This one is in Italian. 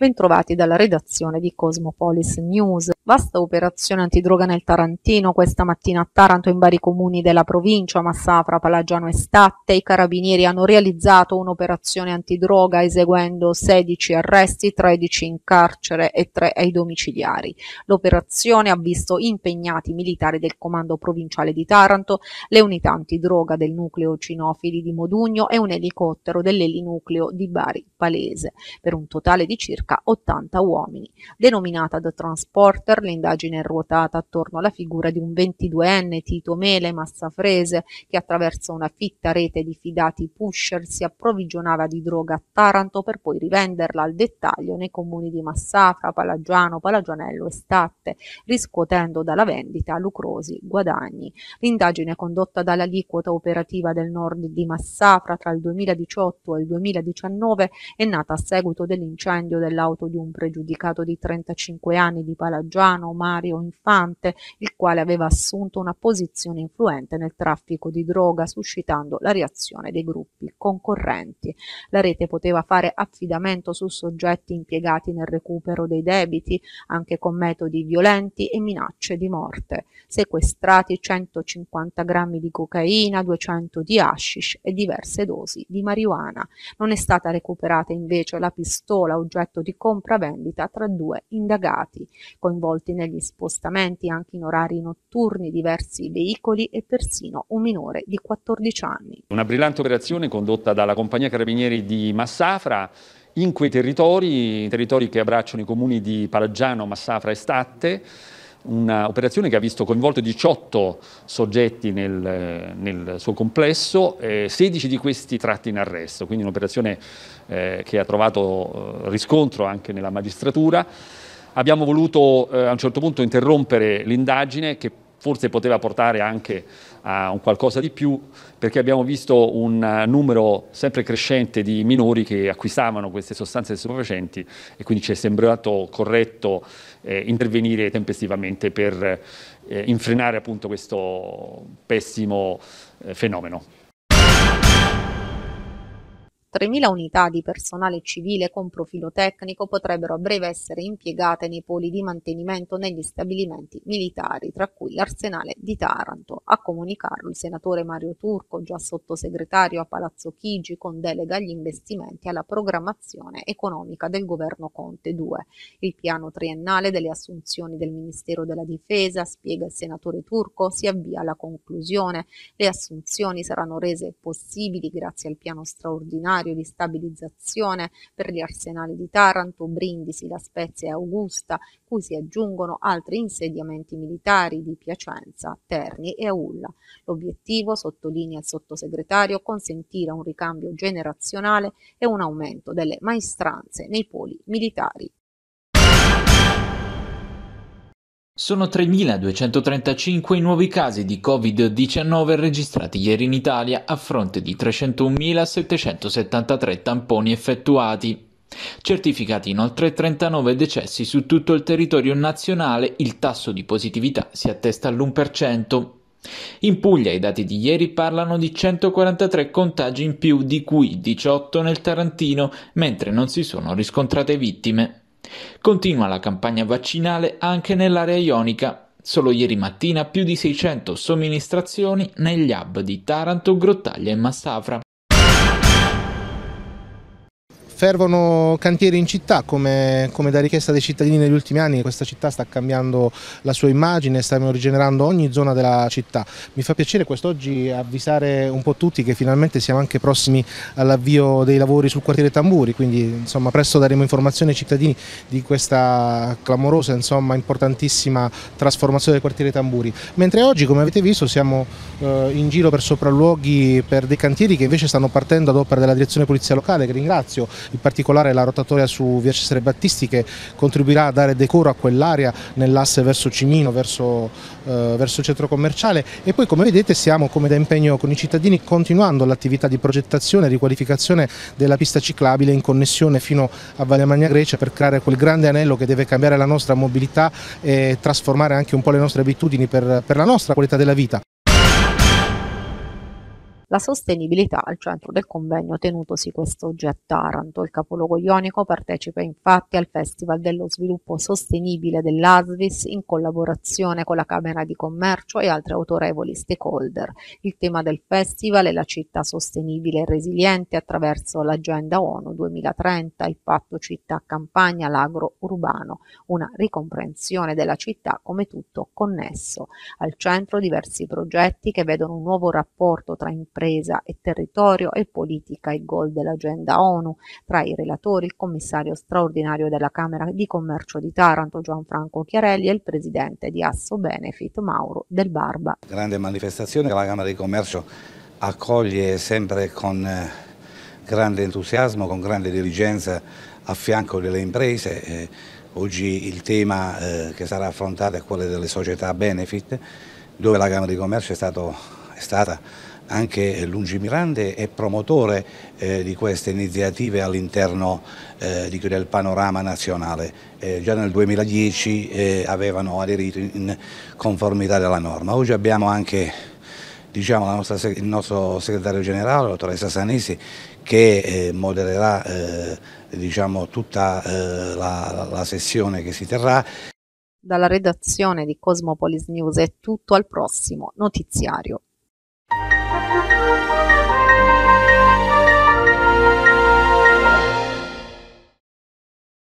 Bentrovati dalla redazione di Cosmopolis News. Vasta operazione antidroga nel Tarantino, questa mattina a Taranto in vari comuni della provincia, Massafra, Palagiano e Statte, i carabinieri hanno realizzato un'operazione antidroga eseguendo 16 arresti, 13 in carcere e 3 ai domiciliari. L'operazione ha visto impegnati militari del comando provinciale di Taranto, le unità antidroga del nucleo Cinofili di Modugno e un elicottero dell'elinucleo di Bari Palese, per un totale di circa circa 80 uomini. Denominata The Transporter, l'indagine è ruotata attorno alla figura di un 22enne Tito Mele Massafrese che attraverso una fitta rete di fidati pusher si approvvigionava di droga a Taranto per poi rivenderla al dettaglio nei comuni di Massafra, Palagiano, Palagianello e Statte, riscuotendo dalla vendita lucrosi guadagni. L'indagine condotta dall'aliquota operativa del nord di Massafra tra il 2018 e il 2019 è nata a seguito dell'incendio della l'auto di un pregiudicato di 35 anni di Palagiano, Mario Infante, il quale aveva assunto una posizione influente nel traffico di droga, suscitando la reazione dei gruppi concorrenti. La rete poteva fare affidamento su soggetti impiegati nel recupero dei debiti, anche con metodi violenti e minacce di morte. Sequestrati 150 grammi di cocaina, 200 di hashish e diverse dosi di marijuana. Non è stata recuperata invece la pistola oggetto di di compravendita tra due indagati, coinvolti negli spostamenti anche in orari notturni diversi veicoli e persino un minore di 14 anni. Una brillante operazione condotta dalla compagnia Carabinieri di Massafra in quei territori, territori che abbracciano i comuni di Palaggiano, Massafra e Statte, un'operazione che ha visto coinvolte 18 soggetti nel, nel suo complesso, eh, 16 di questi tratti in arresto, quindi un'operazione eh, che ha trovato eh, riscontro anche nella magistratura. Abbiamo voluto eh, a un certo punto interrompere l'indagine che forse poteva portare anche a un qualcosa di più, perché abbiamo visto un eh, numero sempre crescente di minori che acquistavano queste sostanze stupefacenti e quindi ci è sembrato corretto eh, intervenire tempestivamente per eh, infrenare appunto questo pessimo eh, fenomeno. 3.000 unità di personale civile con profilo tecnico potrebbero a breve essere impiegate nei poli di mantenimento negli stabilimenti militari, tra cui l'arsenale di Taranto. A comunicarlo il senatore Mario Turco, già sottosegretario a Palazzo Chigi con delega agli investimenti e alla programmazione economica del governo Conte 2. Il piano triennale delle assunzioni del Ministero della Difesa, spiega il senatore Turco, si avvia alla conclusione. Le assunzioni saranno rese possibili grazie al piano straordinario scenario di stabilizzazione per gli arsenali di Taranto, Brindisi, La Spezia e Augusta, cui si aggiungono altri insediamenti militari di Piacenza, Terni e Aulla. L'obiettivo, sottolinea il sottosegretario, consentire un ricambio generazionale e un aumento delle maestranze nei poli militari. Sono 3.235 i nuovi casi di Covid-19 registrati ieri in Italia a fronte di 301.773 tamponi effettuati. Certificati inoltre 39 decessi su tutto il territorio nazionale, il tasso di positività si attesta all'1%. In Puglia i dati di ieri parlano di 143 contagi in più, di cui 18 nel Tarantino, mentre non si sono riscontrate vittime. Continua la campagna vaccinale anche nell'area ionica. Solo ieri mattina più di 600 somministrazioni negli hub di Taranto, Grottaglia e Massafra. Fervono cantieri in città, come, come, da richiesta dei cittadini negli ultimi anni, questa città sta cambiando la sua immagine, stiamo rigenerando ogni zona della città. Mi fa piacere quest'oggi avvisare un po' tutti che finalmente siamo anche prossimi all'avvio dei lavori sul quartiere Tamburi, quindi insomma, presto daremo informazioni ai cittadini di questa clamorosa, insomma, importantissima trasformazione del quartiere Tamburi. Mentre oggi, come avete visto, siamo eh, in giro per sopralluoghi per dei cantieri che invece stanno partendo ad opera della direzione polizia locale, che ringrazio, in particolare la rotatoria su via Cesare Battisti che contribuirà a dare decoro a quell'area nell'asse verso Cimino, verso, eh, verso il centro commerciale e poi come vedete siamo come da impegno con i cittadini continuando l'attività di progettazione e riqualificazione della pista ciclabile in connessione fino a Valle Magna Grecia per creare quel grande anello che deve cambiare la nostra mobilità e trasformare anche un po' le nostre abitudini per, per la nostra qualità della vita la sostenibilità al centro del convegno tenutosi quest'oggi a Taranto. Il capoluogo ionico partecipa infatti al Festival dello sviluppo sostenibile dell'ASVIS in collaborazione con la Camera di Commercio e altri autorevoli stakeholder. Il tema del festival è la città sostenibile e resiliente attraverso l'agenda ONU 2030, il patto città-campagna, l'agro urbano, una ricomprensione della città come tutto connesso. Al centro diversi progetti che vedono un nuovo rapporto tra imprese Impresa e Territorio e Politica e Gol dell'Agenda ONU. Tra i relatori il commissario straordinario della Camera di Commercio di Taranto Gianfranco Chiarelli e il presidente di Asso Benefit Mauro Del Barba. Grande manifestazione che la Camera di Commercio accoglie sempre con eh, grande entusiasmo, con grande diligenza a fianco delle imprese. Eh, oggi il tema eh, che sarà affrontato è quello delle società benefit, dove la Camera di Commercio è, stato, è stata anche lungimirante e promotore eh, di queste iniziative all'interno eh, del panorama nazionale. Eh, già nel 2010 eh, avevano aderito in conformità della norma. Oggi abbiamo anche diciamo, nostra, il nostro segretario generale, dottoressa Sanisi, che eh, modererà eh, diciamo, tutta la, la sessione che si terrà. Dalla redazione di Cosmopolis News è tutto al prossimo notiziario.